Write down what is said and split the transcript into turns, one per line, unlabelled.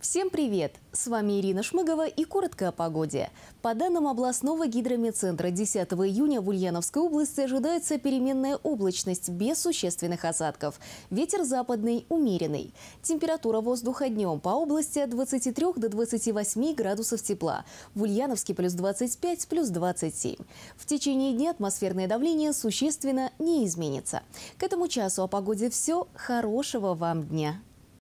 Всем привет! С вами Ирина Шмыгова и коротко о погоде. По данным областного гидромедцентра, 10 июня в Ульяновской области ожидается переменная облачность без существенных осадков. Ветер западный умеренный. Температура воздуха днем по области от 23 до 28 градусов тепла. В Ульяновске плюс 25, плюс 27. В течение дня атмосферное давление существенно не изменится. К этому часу о погоде все. Хорошего вам дня!